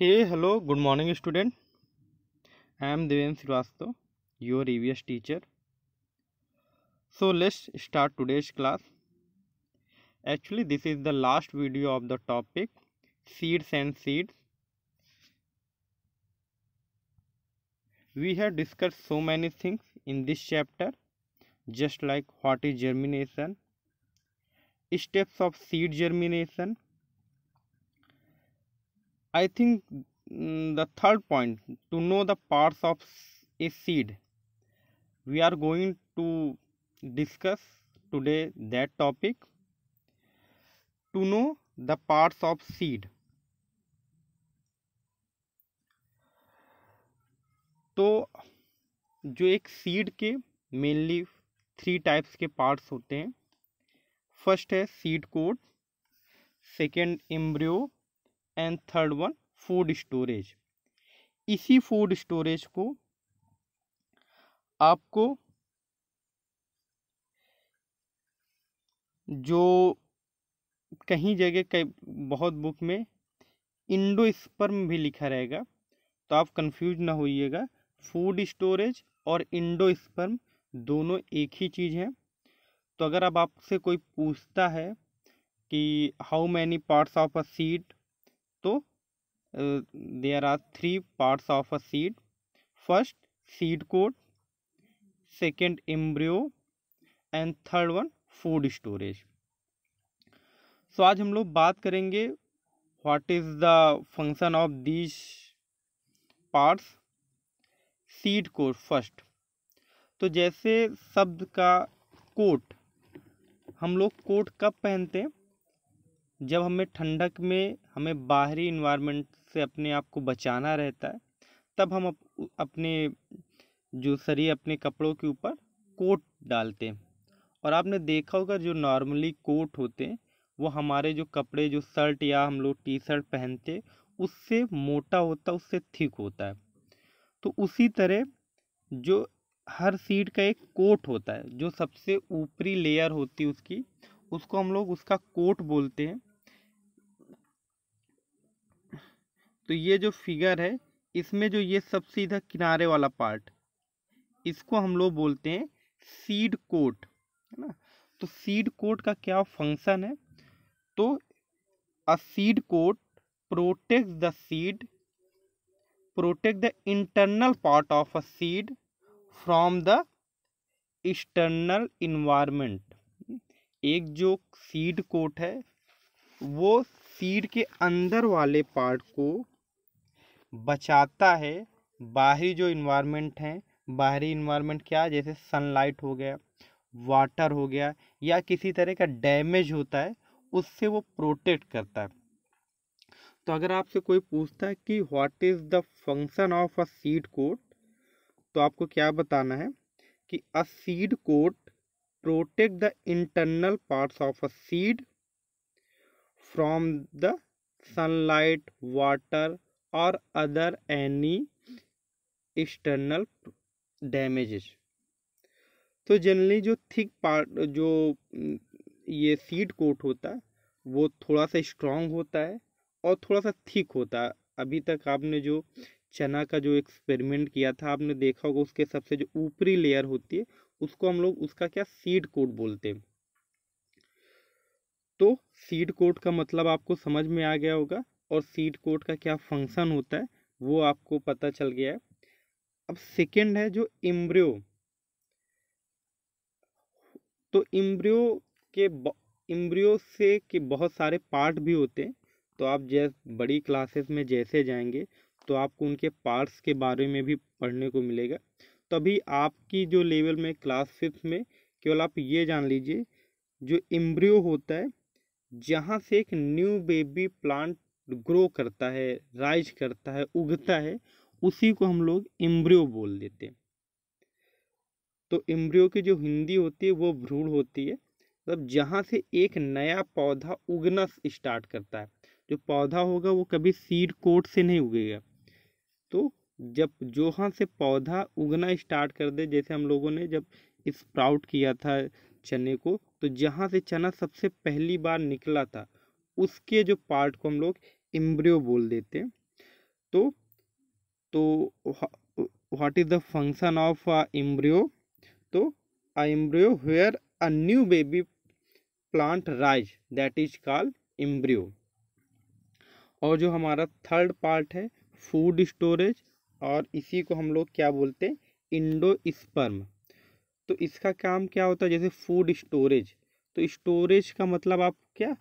Hey, hello, good morning, student. I am Devansh Srivastav, your EVS teacher. So, let's start today's class. Actually, this is the last video of the topic seeds and seeds. We have discussed so many things in this chapter, just like what is germination, steps of seed germination, I think the third point to know the parts of a seed we are going to discuss today that topic to know the parts of seed तो जो एक seed के mainly three types के parts होते हैं first है seed coat second embryo and third one food storage इसी food storage को आपको जो कहीं जगह कई बहुत बुक में इंडो स्पर्म भी लिखा रहेगा तो आप कंफ्यूज ना होइएगा फूड स्टोरेज और इंडो स्पर्म दोनों एक ही चीज़ है तो अगर अब आपसे कोई पूछता है कि how many parts of a seed तो there are three parts of a seed first seed coat second embryo and third one food storage so आज हम लोग बात करेंगे what is the function of these parts seed coat first तो जैसे शब्द का कोट हम लोग कोट कब पहनते हैं जब हमें ठंडक में हमें बाहरी इन्वायरमेंट से अपने आप को बचाना रहता है तब हम अपने जो शरीर अपने कपड़ों के ऊपर कोट डालते हैं और आपने देखा होगा जो नॉर्मली कोट होते हैं वो हमारे जो कपड़े जो शर्ट या हम लोग टी शर्ट पहनते उससे मोटा होता है उससे थिक होता है तो उसी तरह जो हर सीट का एक कोट होता है जो सबसे ऊपरी लेयर होती है उसकी उसको हम लोग उसका कोट बोलते हैं तो ये जो फिगर है इसमें जो ये सब सीधा किनारे वाला पार्ट इसको हम लोग बोलते हैं सीड कोट है ना तो सीड कोट का क्या फंक्शन है तो a seed coat protect the seed protect the internal part of a seed from the external environment एक जो सीड कोट है वो सीड के अंदर वाले पार्ट को बचाता है बाहरी जो इन्वायरमेंट है बाहरी इन्वायरमेंट क्या है जैसे सनलाइट हो गया वाटर हो गया या किसी तरह का डैमेज होता है उससे वो प्रोटेक्ट करता है तो अगर आपसे कोई पूछता है कि what is the function of a seed coat तो आपको क्या बताना है कि a seed coat protect the internal parts of a seed from the sunlight water or other any external damages तो जनरली जो थिक पार्ट जो mm, ये सीड कोट होता है वो थोड़ा सा स्ट्रॉन्ग होता है और थोड़ा सा थिक होता है अभी तक आपने जो चना का जो एक्सपेरिमेंट किया था आपने देखा होगा उसके सबसे जो ऊपरी लेयर होती है उसको हम लोग उसका क्या सीड कोड बोलते हैं तो सीड कोड का मतलब आपको समझ में आ गया होगा और सीड कोड का क्या फंक्शन होता है वो आपको पता चल गया है अब सेकंड है जो इम्ब्रियो तो इम्ब्रियो के इम्ब्रियो से के बहुत सारे पार्ट भी होते हैं तो आप जैस बड़ी क्लासेस में जैसे जाएंगे तो आपको उनके पार्ट्स के बारे में भी पढ़ने को मिलेगा तभी आपकी जो लेवल में क्लास फिफ्थ में केवल आप ये जान लीजिए जो इम्ब्रियो होता है जहाँ से एक न्यू बेबी प्लांट ग्रो करता है राइज करता है उगता है उसी को हम लोग इम्ब्रियो बोल देते हैं तो इम्ब्रियो की जो हिंदी होती है वो भ्रूण होती है मतलब जहाँ से एक नया पौधा उगना स्टार्ट करता है जो पौधा होगा वो कभी सीड कोट से नहीं उगेगा तो जब हाँ से पौधा उगना स्टार्ट कर दे जैसे हम लोगों ने जब स्प्राउट किया था चने को तो जहाँ से चना सबसे पहली बार निकला था उसके जो पार्ट को हम लोग इम्ब्रियो बोल देते तो तो what is the function of embryo तो uh embryo where a new baby plant rise that is called embryo और जो हमारा थर्ड पार्ट है फूड स्टोरेज और इसी को हम लोग क्या बोलते हैं इंडो स्पर्म तो इसका काम क्या होता है जैसे फूड स्टोरेज तो स्टोरेज का मतलब आप क्या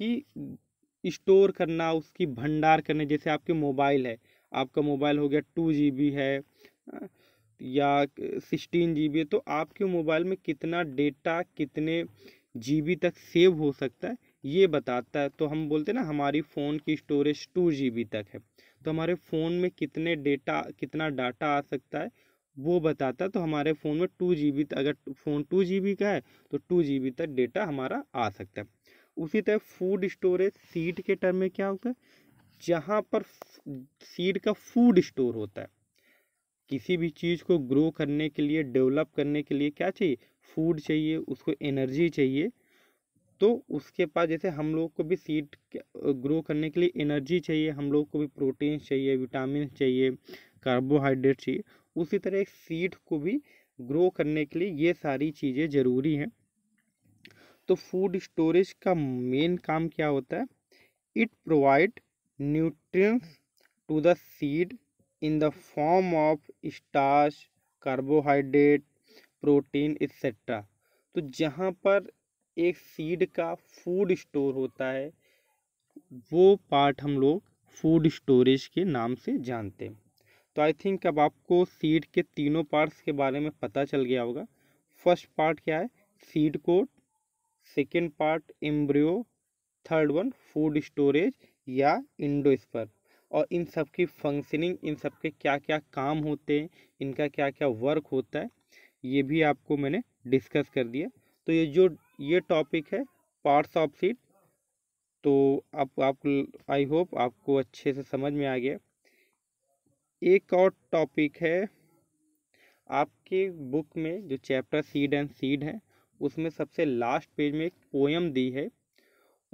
कि स्टोर करना उसकी भंडार करने जैसे आपके मोबाइल है आपका मोबाइल हो गया टू जी बी है या सिक्सटीन जी बी है तो आपके मोबाइल में कितना डेटा कितने जी बी तक सेव हो सकता है ये बताता है तो हम बोलते हैं ना हमारी फ़ोन की स्टोरेज टू जी बी तक है तो हमारे फ़ोन में कितने डेटा कितना डाटा आ सकता है वो बताता तो हमारे फ़ोन में टू जी बी अगर फ़ोन टू जी बी का है तो टू जी बी तक डेटा हमारा आ सकता है उसी तरह फूड स्टोरेज सीड के टर्म में क्या होता है जहाँ पर सीड का फूड स्टोर होता है किसी भी चीज़ को ग्रो करने के लिए डेवलप करने के लिए क्या चाहिए फूड चाहिए उसको एनर्जी चाहिए तो उसके पास जैसे हम लोग को भी सीड ग्रो करने के लिए एनर्जी चाहिए हम लोग को भी प्रोटीन चाहिए विटामिन चाहिए कार्बोहाइड्रेट चाहिए उसी तरह एक सीड को भी ग्रो करने के लिए ये सारी चीज़ें ज़रूरी हैं तो फूड स्टोरेज का मेन काम क्या होता है it provide nutrients to the seed in the form of starch carbohydrate protein etcetera तो जहाँ पर एक सीड का फूड स्टोर होता है वो पार्ट हम लोग फूड स्टोरेज के नाम से जानते हैं तो आई थिंक अब आपको सीड के तीनों पार्ट्स के बारे में पता चल गया होगा फर्स्ट पार्ट क्या है seed coat second part embryo third one food storage या इंडो और इन सब की फंक्शनिंग इन सब के क्या क्या काम होते हैं इनका क्या क्या वर्क होता है ये भी आपको मैंने डिस्कस कर दिया तो ये जो ये टॉपिक है पार्ट्स ऑफ सीड तो आप आप आई होप आपको अच्छे से समझ में आ गया एक और टॉपिक है आपके बुक में जो चैप्टर सीड एंड सीड है उसमें सबसे लास्ट पेज में एक पोएम दी है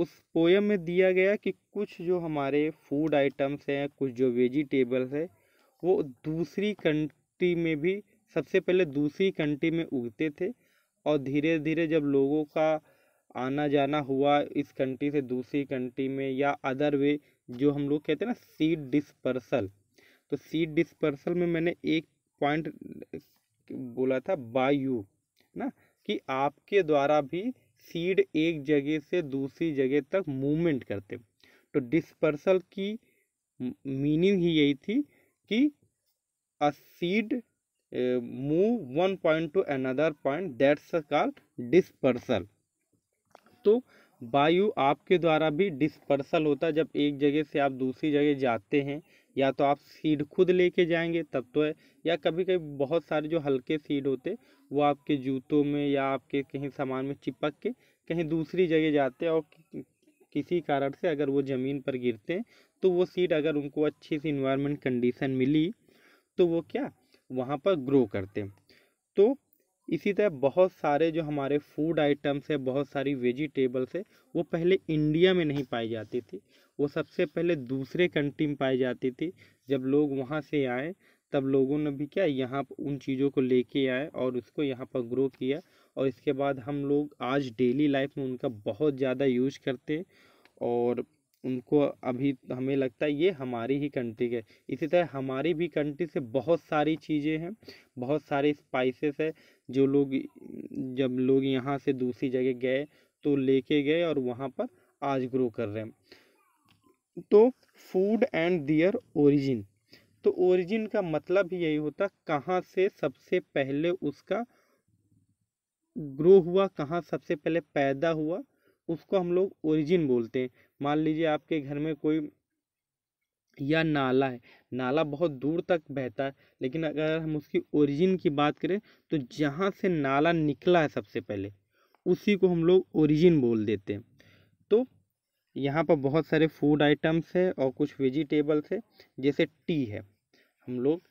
उस पोएम में दिया गया कि कुछ जो हमारे फूड आइटम्स हैं कुछ जो वेजिटेबल्स है वो दूसरी कंट्री में भी सबसे पहले दूसरी कंट्री में उगते थे और धीरे धीरे जब लोगों का आना जाना हुआ इस कंट्री से दूसरी कंट्री में या अदर वे जो हम लोग कहते हैं ना सीड डिस्पर्सल तो सीड डिस्पर्सल में मैंने एक पॉइंट बोला था है ना कि आपके द्वारा भी सीड एक जगह से दूसरी जगह तक मूवमेंट करते तो डिस्पर्सल की मीनिंग ही यही थी कि a seed move one point to another point that's called dispersal तो वायु आपके द्वारा भी डिस्पर्सल होता है जब एक जगह से आप दूसरी जगह जाते हैं या तो आप सीड खुद लेके जाएंगे तब तो है या कभी कभी बहुत सारे जो हल्के सीड होते वो आपके जूतों में या आपके कहीं सामान में चिपक के कहीं दूसरी जगह जाते हैं और किसी कारण से अगर वो ज़मीन पर गिरते हैं तो वो सीड अगर उनको अच्छी सी इन्वायरमेंट कंडीशन मिली तो वो क्या वहाँ पर ग्रो करते हैं तो इसी तरह बहुत सारे जो हमारे फूड आइटम्स है बहुत सारी वेजिटेबल्स है वो पहले इंडिया में नहीं पाई जाती थी वो सबसे पहले दूसरे कंट्री में पाई जाती थी जब लोग वहाँ से आए तब लोगों ने भी क्या यहाँ उन चीज़ों को लेके आए और उसको यहाँ पर ग्रो किया और इसके बाद हम लोग आज डेली लाइफ में उनका बहुत ज़्यादा यूज करते और उनको अभी हमें लगता है ये हमारी ही कंट्री के इसी तरह हमारी भी कंट्री से बहुत सारी चीज़ें हैं बहुत सारे स्पाइसेस है जो लोग जब लोग यहाँ से दूसरी जगह गए तो लेके गए और वहाँ पर आज ग्रो कर रहे हैं तो फूड एंड दियर ओरिजिन तो ओरिजिन का मतलब ही यही होता कहाँ से सबसे पहले उसका ग्रो हुआ कहाँ सबसे पहले पैदा हुआ उसको हम लोग ओरिजिन बोलते हैं मान लीजिए आपके घर में कोई या नाला है नाला बहुत दूर तक बहता है लेकिन अगर हम उसकी ओरिजिन की बात करें तो जहाँ से नाला निकला है सबसे पहले उसी को हम लोग ओरिजिन बोल देते हैं तो यहाँ पर बहुत सारे फूड आइटम्स है और कुछ वेजिटेबल्स है जैसे टी है हम लोग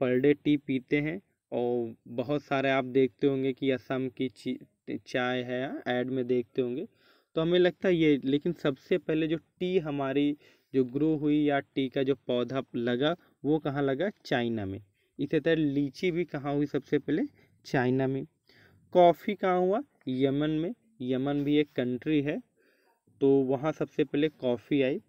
पर डे टी पीते हैं और बहुत सारे आप देखते होंगे कि असम की चाय है ऐड में देखते होंगे तो हमें लगता है ये लेकिन सबसे पहले जो टी हमारी जो ग्रो हुई या टी का जो पौधा लगा वो कहाँ लगा चाइना में इसी तरह लीची भी कहाँ हुई सबसे पहले चाइना में कॉफ़ी कहाँ हुआ यमन में यमन भी एक कंट्री है तो वहाँ सबसे पहले कॉफ़ी आई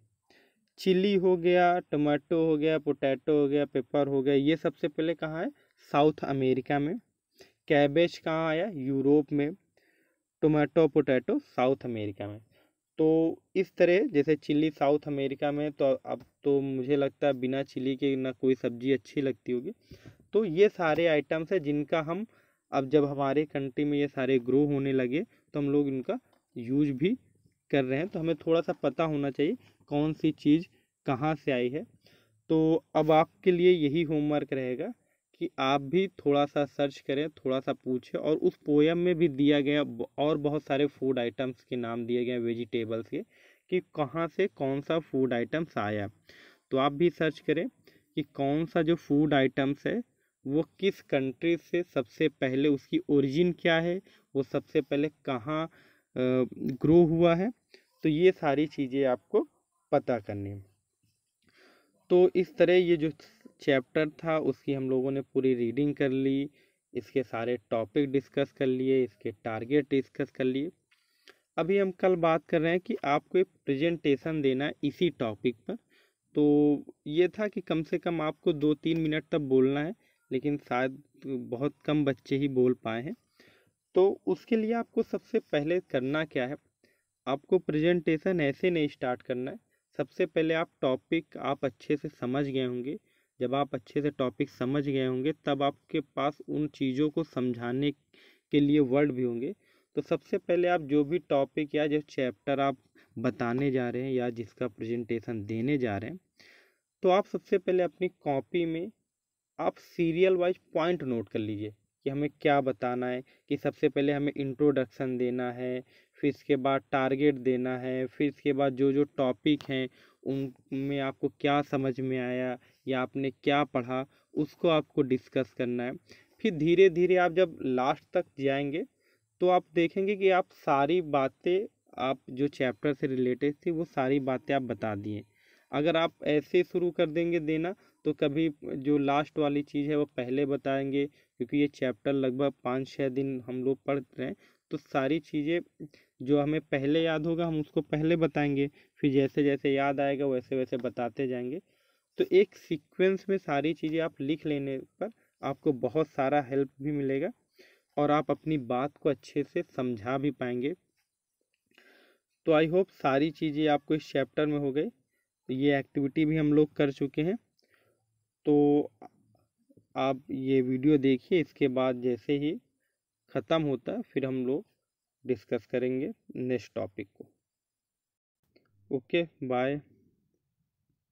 चिली हो गया टमाटो हो गया पोटैटो हो गया पेपर हो गया ये सबसे पहले कहाँ है साउथ अमेरिका में कैबेज कहाँ आया यूरोप में टोमेटो पोटैटो साउथ अमेरिका में तो इस तरह जैसे चिल्ली साउथ अमेरिका में तो अब तो मुझे लगता है बिना चिल्ली के ना कोई सब्ज़ी अच्छी लगती होगी तो ये सारे आइटम्स हैं जिनका हम अब जब हमारे कंट्री में ये सारे ग्रो होने लगे तो हम लोग इनका यूज भी कर रहे हैं तो हमें थोड़ा सा पता होना चाहिए कौन सी चीज़ कहाँ से आई है तो अब आपके लिए यही होमवर्क रहेगा कि आप भी थोड़ा सा सर्च करें थोड़ा सा पूछें और उस पोएम में भी दिया गया और बहुत सारे फूड आइटम्स के नाम दिए गए वेजिटेबल्स के कि कहाँ से कौन सा फूड आइटम्स आया तो आप भी सर्च करें कि कौन सा जो फूड आइटम्स है वो किस कंट्री से सबसे पहले उसकी ओरिजिन क्या है वो सबसे पहले कहाँ ग्रो हुआ है तो ये सारी चीज़ें आपको पता करनी है तो इस तरह ये जो चैप्टर था उसकी हम लोगों ने पूरी रीडिंग कर ली इसके सारे टॉपिक डिस्कस कर लिए इसके टारगेट डिस्कस कर लिए अभी हम कल बात कर रहे हैं कि आपको एक प्रेजेंटेशन देना इसी टॉपिक पर तो ये था कि कम से कम आपको दो तीन मिनट तक बोलना है लेकिन शायद बहुत कम बच्चे ही बोल पाए हैं तो उसके लिए आपको सबसे पहले करना क्या है आपको प्रेजेंटेशन ऐसे नहीं स्टार्ट करना है सबसे पहले आप टॉपिक आप अच्छे से समझ गए होंगे जब आप अच्छे से टॉपिक समझ गए होंगे तब आपके पास उन चीज़ों को समझाने के लिए वर्ड भी होंगे तो सबसे पहले आप जो भी टॉपिक या जो चैप्टर आप बताने जा रहे हैं या जिसका प्रेजेंटेशन देने जा रहे हैं तो आप सबसे पहले अपनी कॉपी में आप सीरियल वाइज पॉइंट नोट कर लीजिए कि हमें क्या बताना है कि सबसे पहले हमें इंट्रोडक्शन देना है फिर इसके बाद टारगेट देना है फिर इसके बाद जो जो टॉपिक हैं उनमें आपको क्या समझ में आया या आपने क्या पढ़ा उसको आपको डिस्कस करना है फिर धीरे धीरे आप जब लास्ट तक जाएंगे तो आप देखेंगे कि आप सारी बातें आप जो चैप्टर से रिलेटेड थी वो सारी बातें आप बता दिए अगर आप ऐसे शुरू कर देंगे देना तो कभी जो लास्ट वाली चीज़ है वो पहले बताएंगे क्योंकि ये चैप्टर लगभग पाँच छः दिन हम लोग पढ़ रहे हैं तो सारी चीज़ें जो हमें पहले याद होगा हम उसको पहले बताएंगे फिर जैसे जैसे याद आएगा वैसे वैसे बताते जाएंगे तो एक सीक्वेंस में सारी चीज़ें आप लिख लेने पर आपको बहुत सारा हेल्प भी मिलेगा और आप अपनी बात को अच्छे से समझा भी पाएंगे तो आई होप सारी चीज़ें आपको इस चैप्टर में हो गई ये एक्टिविटी भी हम लोग कर चुके हैं तो आप ये वीडियो देखिए इसके बाद जैसे ही ख़त्म होता है फिर हम लोग डिस्कस करेंगे नेक्स्ट टॉपिक को ओके बाय